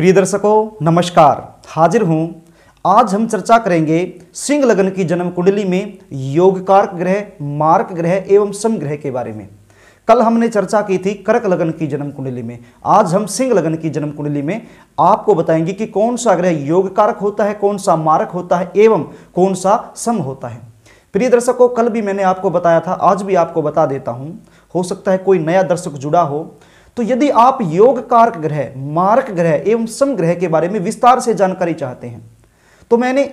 प्रिय दर्शकों नमस्कार हाजिर हूँ आज हम चर्चा करेंगे सिंह लगन की जन्म कुंडली में कारक ग्रह मार्क ग्रह एवं सम ग्रह के बारे में कल हमने चर्चा की थी करक लगन की जन्म कुंडली में आज हम सिंह लगन की जन्म कुंडली में आपको बताएंगे कि कौन सा ग्रह योग कारक होता है कौन सा मारक होता है एवं कौन सा सम होता है प्रिय दर्शकों कल भी मैंने आपको बताया था आज भी आपको बता देता हूँ हो सकता है कोई नया दर्शक जुड़ा हो तो यदि आप योग कारक ग्रह मारक ग्रह एवं सम ग्रह के बारे में विस्तार से जानकारी चाहते हैं तो मैंने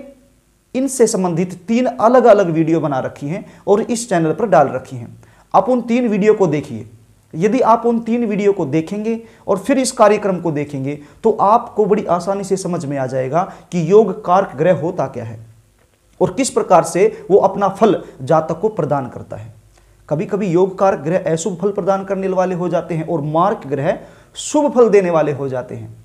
इनसे संबंधित तीन अलग अलग वीडियो बना रखी हैं और इस चैनल पर डाल रखी हैं आप उन तीन वीडियो को देखिए यदि आप उन तीन वीडियो को देखेंगे और फिर इस कार्यक्रम को देखेंगे तो आपको बड़ी आसानी से समझ में आ जाएगा कि योग कारक ग्रह होता क्या है और किस प्रकार से वो अपना फल जातक को प्रदान करता है कभी कभी योग कारक ग्रह अशुभ फल प्रदान करने वाले हो जाते हैं और मार्ग ग्रह शुभ फल देने वाले हो जाते हैं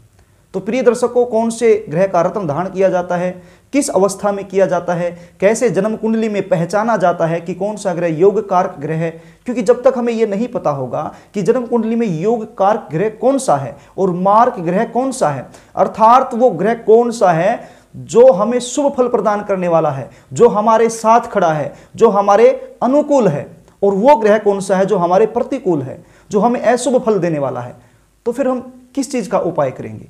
तो प्रिय दर्शकों कौन से ग्रह का रत्न धारण किया जाता है किस अवस्था में किया जाता है कैसे जन्म कुंडली में पहचाना जाता है कि कौन सा ग्रह योग कारक ग्रह है क्योंकि जब तक हमें यह नहीं पता होगा कि जन्म कुंडली में योग कारक ग्रह कौन सा है और मार्ग ग्रह कौन सा है अर्थात वो ग्रह कौन सा है जो हमें शुभ फल प्रदान करने वाला है जो हमारे साथ खड़ा है जो हमारे अनुकूल है और वो ग्रह कौन सा है जो हमारे प्रतिकूल है जो हमें अशुभ फल देने वाला है तो फिर हम किस चीज़ का उपाय करेंगे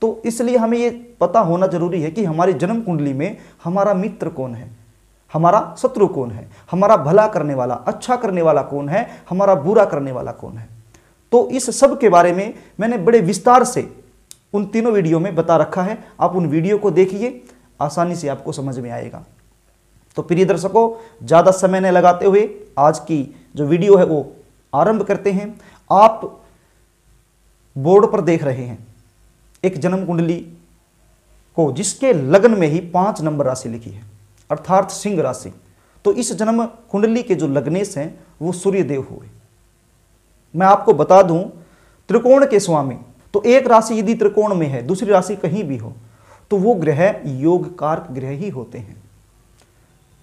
तो इसलिए हमें ये पता होना जरूरी है कि हमारी जन्म कुंडली में हमारा मित्र कौन है हमारा शत्रु कौन है हमारा भला करने वाला अच्छा करने वाला कौन है हमारा बुरा करने वाला कौन है तो इस सब के बारे में मैंने बड़े विस्तार से उन तीनों वीडियो में बता रखा है आप उन वीडियो को देखिए आसानी से आपको समझ में आएगा तो प्रिय दर्शकों ज़्यादा समय न लगाते हुए आज की जो वीडियो है वो आरंभ करते हैं आप बोर्ड पर देख रहे हैं एक जन्म कुंडली को जिसके लगन में ही पांच नंबर राशि लिखी है अर्थात सिंह राशि तो इस जन्म कुंडली के जो लग्नेश हैं वो सूर्यदेव हुए मैं आपको बता दूं त्रिकोण के स्वामी तो एक राशि यदि त्रिकोण में है दूसरी राशि कहीं भी हो तो वो ग्रह योग कारक ग्रह ही होते हैं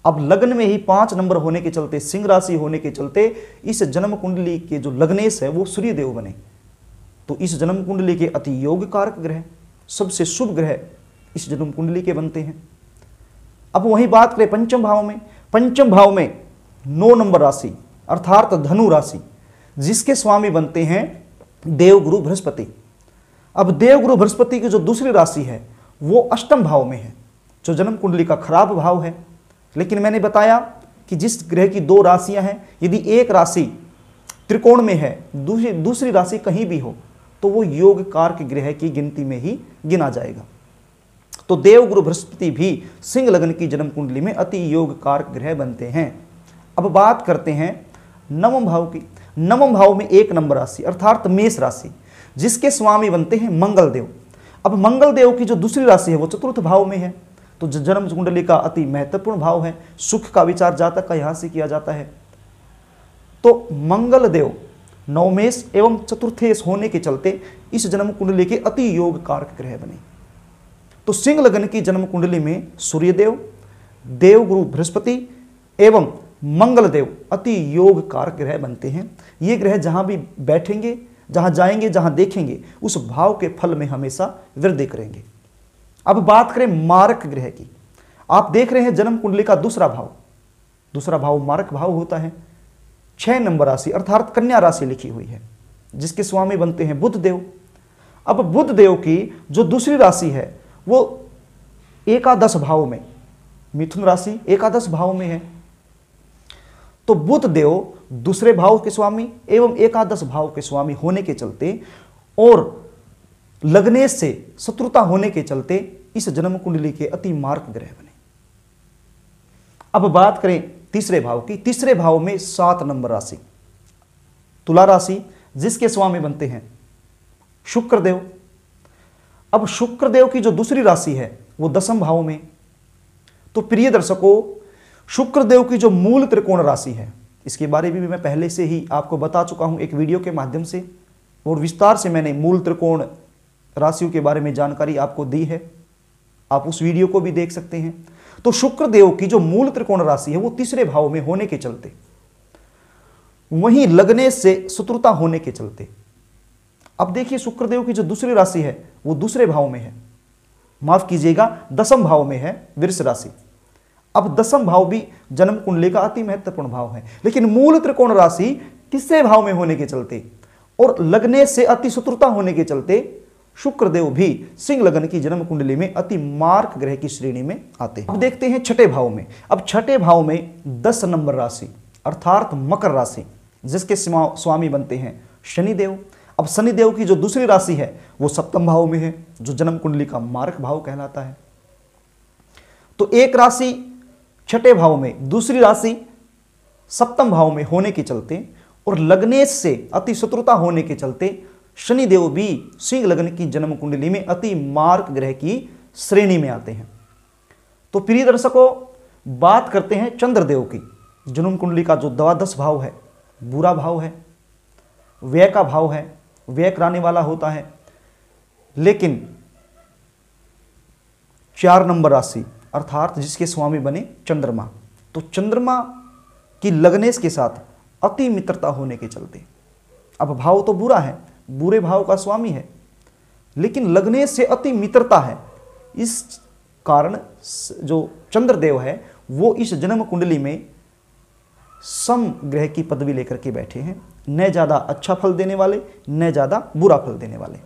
अब लग्न में ही पांच नंबर होने के चलते सिंह राशि होने के चलते इस जन्म कुंडली के जो लग्नेश है वो सूर्यदेव बने तो इस जन्म कुंडली के अति योग कारक ग्रह सबसे शुभ ग्रह इस जन्म कुंडली के बनते हैं अब वही बात करें पंचम भाव में पंचम भाव में नौ नंबर राशि अर्थात धनु राशि जिसके स्वामी बनते हैं देवगुरु बृहस्पति अब देवगुरु बृहस्पति की जो दूसरी राशि है वो अष्टम भाव में है जो जन्म कुंडली का खराब भाव है लेकिन मैंने बताया कि जिस ग्रह की दो राशियां हैं यदि एक राशि त्रिकोण में है दूसरी दूसरी राशि कहीं भी हो तो वो योग कारक ग्रह की गिनती में ही गिना जाएगा तो देव गुरु बृहस्पति भी सिंह लग्न की जन्म कुंडली में अति योग कारक ग्रह बनते हैं अब बात करते हैं नवम भाव की नवम भाव में एक नंबर राशि अर्थात मेष राशि जिसके स्वामी बनते हैं मंगल देव अब मंगल देव की जो दूसरी राशि है वो चतुर्थ भाव में है तो जन्म कुंडली का अति महत्वपूर्ण भाव है सुख का विचार जातक का यहाँ से किया जाता है तो मंगल देव नवमेश एवं चतुर्थेश होने के चलते इस जन्म कुंडली के अति योग कारक ग्रह बने तो सिंह लग्न की जन्म कुंडली में सूर्यदेव देवगुरु बृहस्पति एवं मंगल देव अति योग कारक ग्रह बनते हैं ये ग्रह जहाँ भी बैठेंगे जहां जाएंगे जहां देखेंगे उस भाव के फल में हमेशा वृद्धि करेंगे अब बात करें मारक ग्रह की आप देख रहे हैं जन्म कुंडली का दूसरा भाव दूसरा भाव मारक भाव होता है छह नंबर राशि अर्थात कन्या राशि लिखी हुई है जिसके स्वामी बनते हैं बुद्ध देव अब बुद्ध देव की जो दूसरी राशि है वो एकादश भाव में मिथुन राशि एकादश भाव में है तो बुद्ध देव दूसरे भाव के स्वामी एवं एकादश भाव के स्वामी होने के चलते और लगने से शत्रुता होने के चलते इस जन्म कुंडली के अति मार्ग ग्रह बने अब बात करें तीसरे भाव की तीसरे भाव में सात नंबर राशि तुला राशि जिसके स्वामी बनते हैं शुक्रदेव अब शुक्रदेव की जो दूसरी राशि है वो दसम भाव में तो प्रिय दर्शकों शुक्रदेव की जो मूल त्रिकोण राशि है इसके बारे में भी मैं पहले से ही आपको बता चुका हूं एक वीडियो के माध्यम से और विस्तार से मैंने मूल त्रिकोण राशियों के बारे में जानकारी आपको दी है आप उस वीडियो को भी देख सकते हैं तो शुक्र देव की जो मूल त्रिकोण राशि है वो तीसरे भाव में होने के चलते वहीं लगने से शत्रुता होने के चलते अब देखिए शुक्रदेव की जो दूसरी राशि है वो दूसरे भाव में है माफ कीजिएगा दसम भाव में है वृष राशि अब दसम भाव भी जन्म कुंडली का अति महत्वपूर्ण भाव है लेकिन मूल त्रिकोण राशि तीसरे भाव में होने के चलते और लगने से अति शत्रुता होने के चलते शुक्रदेव भी सिंह लगन की जन्म कुंडली में अति मार्क ग्रह की श्रेणी में आते हैं अब देखते हैं छठे भाव में अब छठे भाव में दस नंबर राशि अर्थात मकर राशि जिसके स्वामी बनते हैं शनिदेव अब शनिदेव की जो दूसरी राशि है वो सप्तम भाव में है जो जन्म कुंडली का मार्क भाव कहलाता है तो एक राशि छठे भाव में दूसरी राशि सप्तम भाव में होने के चलते और लग्नेश से अति शत्रुता होने के चलते शनिदेव भी सिंह लग्न की जन्म कुंडली में अति मार्ग ग्रह की श्रेणी में आते हैं तो प्रिय दर्शकों बात करते हैं चंद्रदेव की जन्म कुंडली का जो द्वादश भाव है बुरा भाव है व्यय का भाव है व्यय कराने वाला होता है लेकिन चार नंबर राशि अर्थात जिसके स्वामी बने चंद्रमा तो चंद्रमा की लग्नेश के साथ अति मित्रता होने के चलते अब भाव तो बुरा है बुरे भाव का स्वामी है लेकिन लगने से अति मित्रता है इस कारण जो चंद्रदेव है वो इस जन्म कुंडली में सम ग्रह की पदवी लेकर के बैठे हैं न ज़्यादा अच्छा फल देने वाले न ज़्यादा बुरा फल देने वाले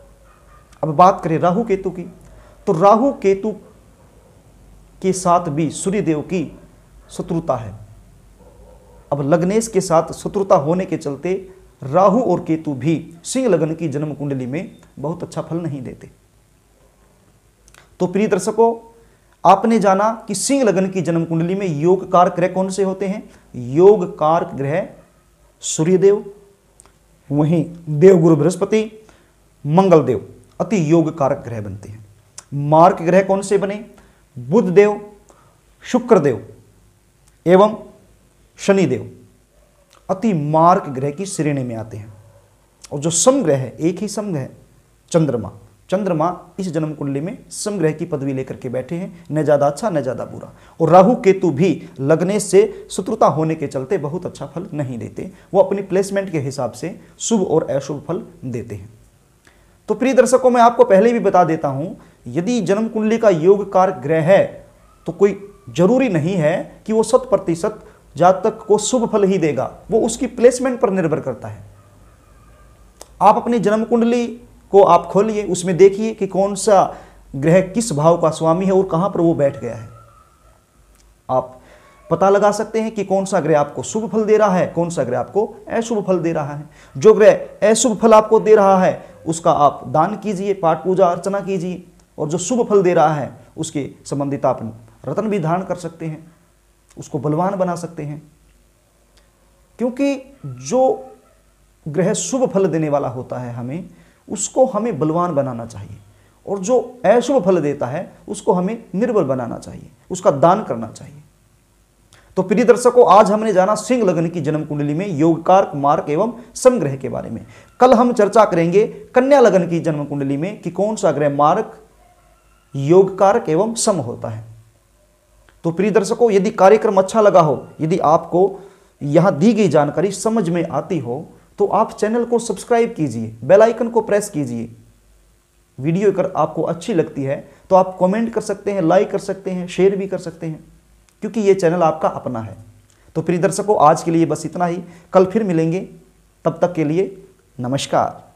अब बात करें राहु केतु की तो राहु केतु के साथ भी सूर्यदेव की शत्रुता है अब लग्नेश के साथ शत्रुता होने के चलते राहु और केतु भी सिंह लग्न की जन्म कुंडली में बहुत अच्छा फल नहीं देते तो प्रिय दर्शकों आपने जाना कि सिंह लगन की जन्म कुंडली में योग कारक ग्रह कौन से होते हैं योग कारक ग्रह सूर्यदेव वहीं देवगुरु बृहस्पति मंगलदेव अति योग कारक ग्रह बनते हैं मार्ग ग्रह कौन से बने बुध देव शुक्रदेव एवं शनिदेव अति मार्ग ग्रह की श्रेणी में आते हैं और जो समग्रह है एक ही समग्रह चंद्रमा चंद्रमा इस जन्म कुंडली में समग्रह की पदवी लेकर के बैठे हैं न ज़्यादा अच्छा न ज़्यादा बुरा और राहु केतु भी लगने से शत्रुता होने के चलते बहुत अच्छा फल नहीं देते वो अपनी प्लेसमेंट के हिसाब से शुभ और अशुभ फल देते हैं तो प्रिय दर्शकों मैं आपको पहले भी बता देता हूँ यदि जन्म कुंडली का योग कार ग्रह है तो कोई जरूरी नहीं है कि वो शत प्रतिशत जातक को शुभ फल ही देगा वो उसकी प्लेसमेंट पर निर्भर करता है आप अपनी जन्म कुंडली को आप खोलिए उसमें देखिए कि कौन सा ग्रह किस भाव का स्वामी है और कहां पर वो बैठ गया है आप पता लगा सकते हैं कि कौन सा ग्रह आपको शुभ फल दे रहा है कौन सा ग्रह आपको अशुभ फल दे रहा है जो ग्रह अशुभ फल आपको दे रहा है उसका आप दान कीजिए पाठ पूजा अर्चना कीजिए और जो शुभ फल दे रहा है उसके संबंधित आप रतन भी धारण कर सकते हैं उसको बलवान बना सकते हैं क्योंकि जो ग्रह शुभ फल देने वाला होता है हमें उसको हमें बलवान बनाना चाहिए और जो अशुभ फल देता है उसको हमें निर्बल बनाना चाहिए उसका दान करना चाहिए तो प्रिय दर्शकों आज हमने जाना सिंह लग्न की जन्म कुंडली में योगकार मार्ग एवं समग्रह के बारे में कल हम चर्चा करेंगे कन्या लग्न की जन्म कुंडली में कि कौन सा ग्रह मार्ग योग कारक एवं सम होता है तो प्रिय दर्शकों यदि कार्यक्रम अच्छा लगा हो यदि आपको यहाँ दी गई जानकारी समझ में आती हो तो आप चैनल को सब्सक्राइब कीजिए बेल आइकन को प्रेस कीजिए वीडियो अगर आपको अच्छी लगती है तो आप कमेंट कर सकते हैं लाइक कर सकते हैं शेयर भी कर सकते हैं क्योंकि ये चैनल आपका अपना है तो प्रिय दर्शकों आज के लिए बस इतना ही कल फिर मिलेंगे तब तक के लिए नमस्कार